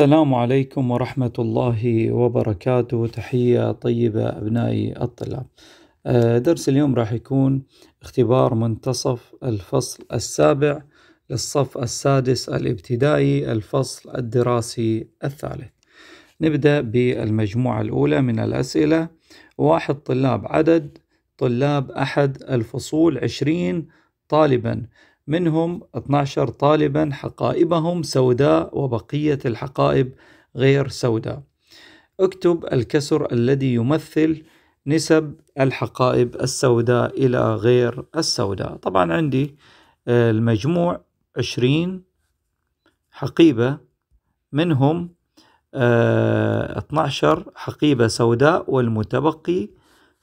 السلام عليكم ورحمة الله وبركاته تحية طيبة أبنائي الطلاب آه، درس اليوم راح يكون اختبار منتصف الفصل السابع للصف السادس الابتدائي الفصل الدراسي الثالث نبدأ بالمجموعة الأولى من الأسئلة واحد طلاب عدد طلاب أحد الفصول عشرين طالبا منهم 12 طالبا حقائبهم سوداء وبقية الحقائب غير سوداء اكتب الكسر الذي يمثل نسب الحقائب السوداء إلى غير السوداء طبعا عندي آه، المجموع 20 حقيبة منهم 12 آه، حقيبة سوداء والمتبقي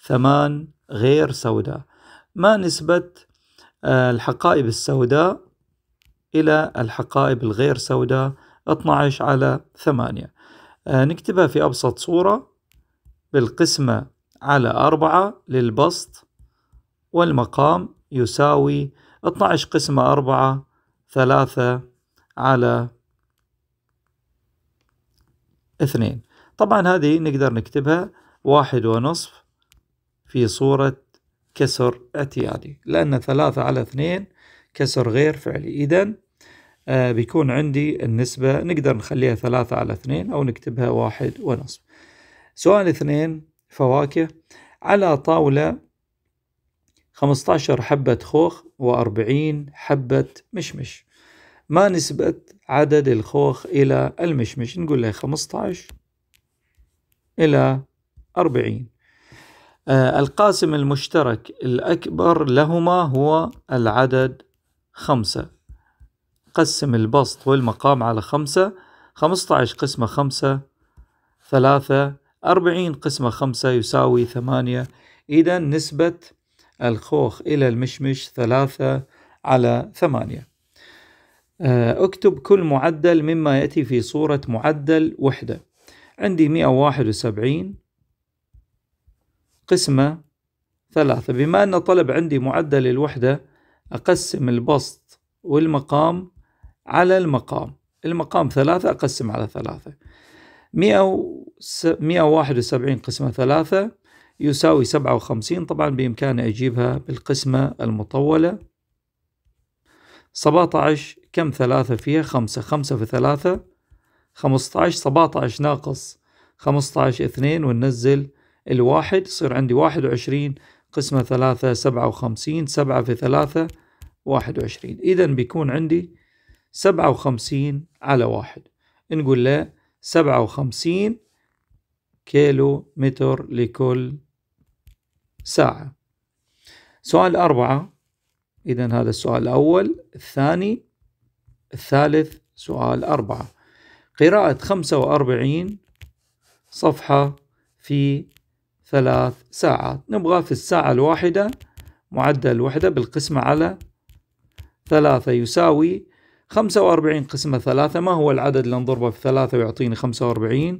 ثمان غير سوداء ما نسبة الحقائب السوداء إلى الحقائب الغير سوداء 12 على 8 آه، نكتبها في أبسط صورة بالقسمة على 4 للبسط والمقام يساوي 12 قسمة 4 3 على 2 طبعا هذه نقدر نكتبها واحد ونصف في صورة كسر اعتيادي لأن ثلاثة على اثنين كسر غير فعلي إذا آه بيكون عندي النسبة نقدر نخليها ثلاثة على اثنين أو نكتبها واحد ونصف سؤال اثنين فواكه على طاولة 15 حبة خوخ و40 حبة مشمش ما نسبة عدد الخوخ إلى المشمش نقول له 15 إلى 40 آه، القاسم المشترك الأكبر لهما هو العدد خمسة قسم البسط والمقام على خمسة خمسة عشر قسمة خمسة ثلاثة أربعين قسمة خمسة يساوي ثمانية إذا نسبة الخوخ إلى المشمش ثلاثة على ثمانية آه، اكتب كل معدل مما يأتي في صورة معدل وحدة عندي مئة وواحد وسبعين قسمة ثلاثة بما أن طلب عندي معدل الوحدة أقسم البسط والمقام على المقام المقام ثلاثة أقسم على ثلاثة مئة واحد وسبعين قسمة ثلاثة يساوي سبعة وخمسين طبعا بإمكاني أجيبها بالقسمة المطولة سبعة عشر كم ثلاثة فيها خمسة خمسة في ثلاثة خمسة عشر سبعة عشر ناقص خمسة عشر اثنين وننزل الواحد يصير عندي واحد وعشرين قسمة ثلاثة سبعة وخمسين سبعة في ثلاثة واحد وعشرين إذا بيكون عندي سبعة وخمسين على واحد نقول له سبعة وخمسين كيلو متر لكل ساعة سؤال أربعة إذا هذا السؤال الأول الثاني الثالث سؤال أربعة قراءة خمسة وأربعين صفحة في ثلاث ساعات نبغى في الساعة الواحدة معدل الوحدة بالقسمة على ثلاثة يساوي خمسة وأربعين قسمة ثلاثة ما هو العدد اللي نضربه في ثلاثة ويعطيني خمسة وأربعين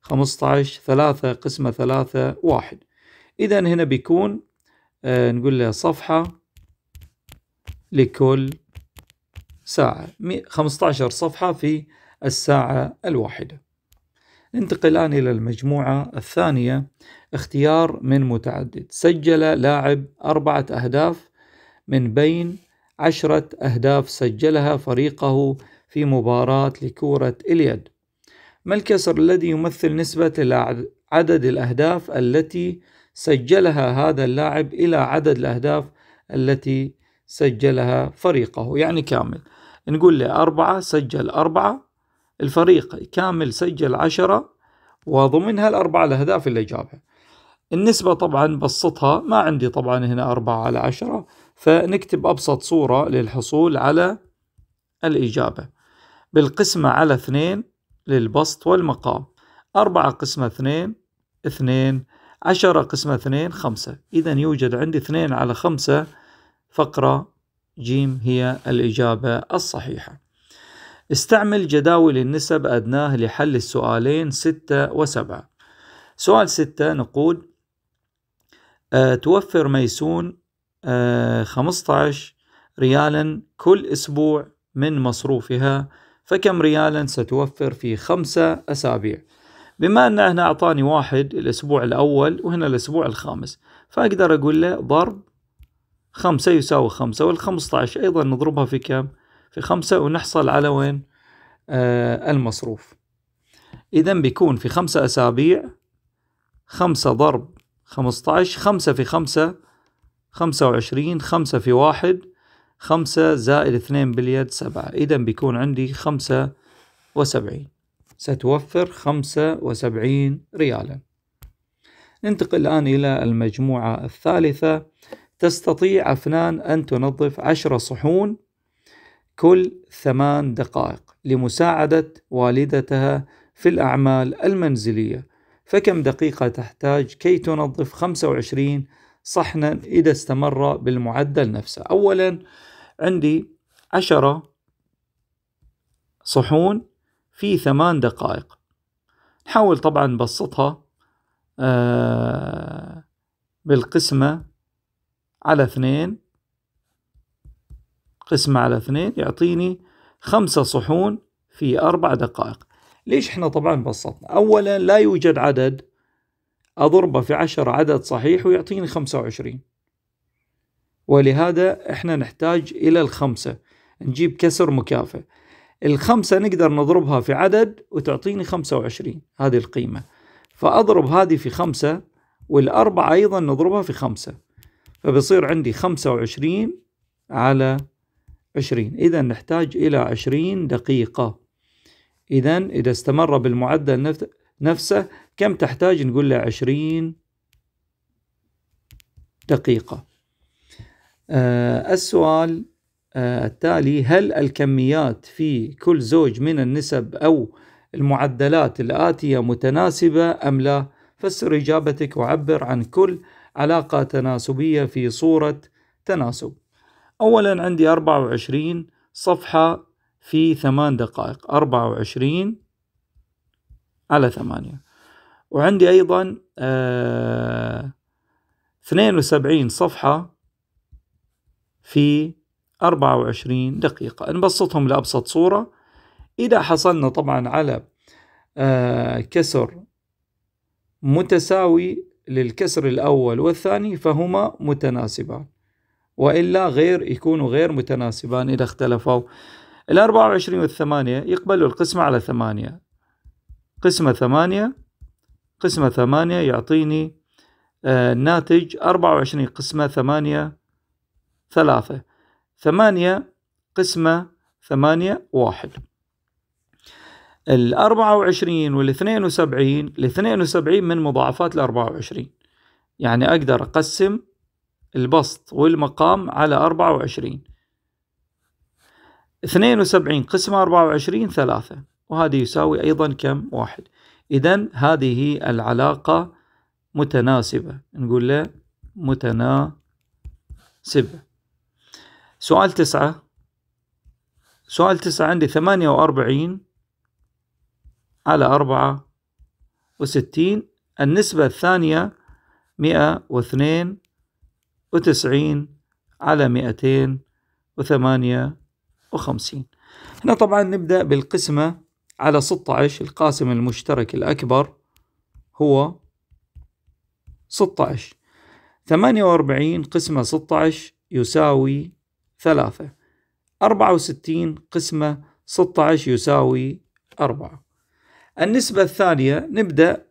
خمسة عشر ثلاثة قسمة ثلاثة واحد إذا هنا بيكون آه نقول له صفحة لكل ساعة خمسة عشر صفحة في الساعة الواحدة ننتقل الآن إلى المجموعة الثانية اختيار من متعدد سجل لاعب أربعة أهداف من بين عشرة أهداف سجلها فريقه في مباراة لكرة اليد ما الكسر الذي يمثل نسبة عدد الأهداف التي سجلها هذا اللاعب إلى عدد الأهداف التي سجلها فريقه يعني كامل نقول له أربعة سجل أربعة الفريق كامل سجل عشرة وضمنها الأربعة الأهداف اللي جابها النسبة طبعا بسطها ما عندي طبعا هنا أربعة على عشرة فنكتب أبسط صورة للحصول على الإجابة بالقسمة على اثنين للبسط والمقام أربعة قسمة اثنين اثنين عشرة قسمة اثنين خمسة إذا يوجد عندي اثنين على خمسة فقرة جيم هي الإجابة الصحيحة استعمل جداول النسب أدناه لحل السؤالين ستة وسبعة سؤال ستة نقول أه توفر ميسون أه 15 ريالا كل أسبوع من مصروفها فكم ريالا ستوفر في خمسة أسابيع بما أن هنا أعطاني واحد الأسبوع الأول وهنا الأسبوع الخامس فأقدر أقول له ضرب خمسة يساوي خمسة والخمسة عشر أيضا نضربها في كم؟ في خمسة ونحصل على وين آه المصروف إذا بيكون في خمسة أسابيع خمسة ضرب خمسة عشر خمسة في خمسة خمسة وعشرين خمسة في واحد خمسة زائد اثنين باليد سبعة إذا بيكون عندي خمسة وسبعين ستوفر خمسة وسبعين ريالا ننتقل الآن إلى المجموعة الثالثة تستطيع أفنان أن تنظف عشرة صحون كل ثمان دقائق لمساعدة والدتها في الأعمال المنزلية فكم دقيقة تحتاج كي تنظف 25 صحنا إذا استمر بالمعدل نفسه أولا عندي عشرة صحون في ثمان دقائق نحاول طبعا نبسطها آه، بالقسمة على اثنين قسمة على اثنين يعطيني خمسة صحون في أربع دقائق ليش احنا طبعا بسطنا أولا لا يوجد عدد أضربه في عشر عدد صحيح ويعطيني خمسة وعشرين ولهذا احنا نحتاج إلى الخمسة نجيب كسر مكافئ الخمسة نقدر نضربها في عدد وتعطيني خمسة وعشرين هذه القيمة فأضرب هذه في خمسة والأربعة أيضا نضربها في خمسة فبصير عندي خمسة وعشرين على عشرين إذا نحتاج إلى عشرين دقيقة إذا إذا استمر بالمعدل نفسه كم تحتاج نقول له عشرين دقيقة آه السؤال آه التالي هل الكميات في كل زوج من النسب أو المعدلات الآتية متناسبة أم لا فسر إجابتك وعبر عن كل علاقة تناسبية في صورة تناسب أولا عندي أربعة وعشرين صفحة في ثمان دقائق أربعة وعشرين على ثمانية وعندي أيضا آه، اثنين وسبعين صفحة في أربعة وعشرين دقيقة نبسطهم لأبسط صورة إذا حصلنا طبعا على آه، كسر متساوي للكسر الأول والثاني فهما متناسبان وإلا غير يكونوا غير متناسبان إذا اختلفوا الأربعة وعشرين والثمانية يقبلوا القسمة على ثمانية قسمة ثمانية قسمة ثمانية يعطيني آه، ناتج أربعة وعشرين قسمة ثمانية ثلاثة ثمانية قسمة ثمانية واحد الأربعة وعشرين وال وسبعين الاثنين وسبعين من مضاعفات الأربعة وعشرين يعني أقدر أقسم البسط والمقام على أربعة وعشرين اثنين وسبعين قسم أربعة وعشرين ثلاثة وهذه يساوي أيضا كم واحد إذا هذه العلاقة متناسبة نقول له متناسبة سؤال تسعة سؤال تسعة عندي ثمانية وأربعين على أربعة وستين النسبة الثانية مئة واثنين وتسعين على مئتين وثمانية وخمسين هنا طبعا نبدأ بالقسمة على 16 القاسم المشترك الأكبر هو 16 48 قسمة 16 يساوي 3 64 قسمة 16 يساوي 4 النسبة الثانية نبدأ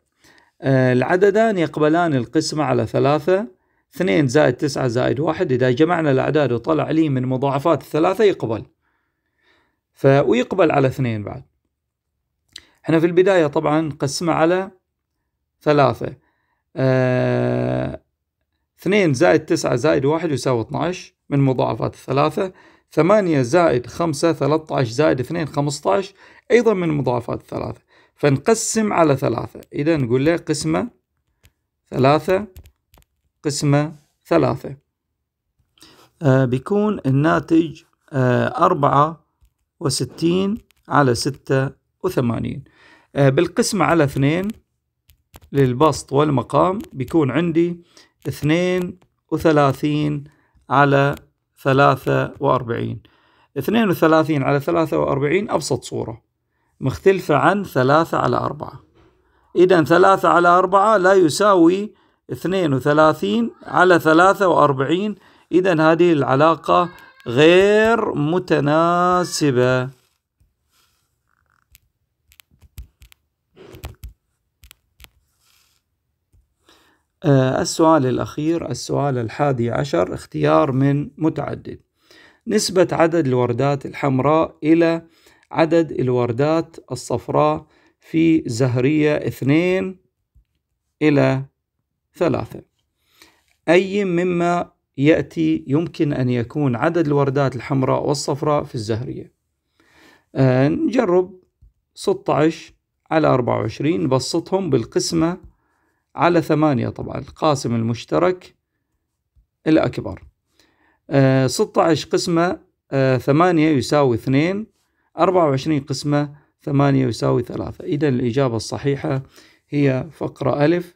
آه، العددان يقبلان القسمة على ثلاثة 2 زائد 9 زائد 1 إذا جمعنا الأعداد وطلع لي من مضاعفات الثلاثة يقبل ف... ويقبل على 2 بعد احنا في البداية طبعا قسمه على ثلاثة آه... زائد 9 زائد 1 يساوي 12 من مضاعفات الثلاثة 8 زائد 5 13 زائد 2 15 أيضا من مضاعفات الثلاثة فنقسم على ثلاثة إذا نقول له قسمة ثلاثة قسمة ثلاثة آه بيكون الناتج آه أربعة وستين على ستة وثمانين آه بالقسمة على اثنين للبسط والمقام بيكون عندي اثنين وثلاثين على ثلاثة وأربعين اثنين وثلاثين على ثلاثة وأربعين أبسط صورة مختلفة عن ثلاثة على أربعة إذا ثلاثة على أربعة لا يساوي 32 على 43 إذا هذه العلاقة غير متناسبة آه، السؤال الأخير السؤال الحادي عشر اختيار من متعدد نسبة عدد الوردات الحمراء إلى عدد الوردات الصفراء في زهرية اثنين إلى ثلاثة أي مما يأتي يمكن أن يكون عدد الوردات الحمراء والصفراء في الزهرية آه، نجرب 16 على 24 نبسطهم بالقسمة على ثمانية طبعا القاسم المشترك الأكبر 16 آه، قسمة أه 8 يساوي 2 24 قسمة 8 يساوي 3 إذا الإجابة الصحيحة هي فقرة ألف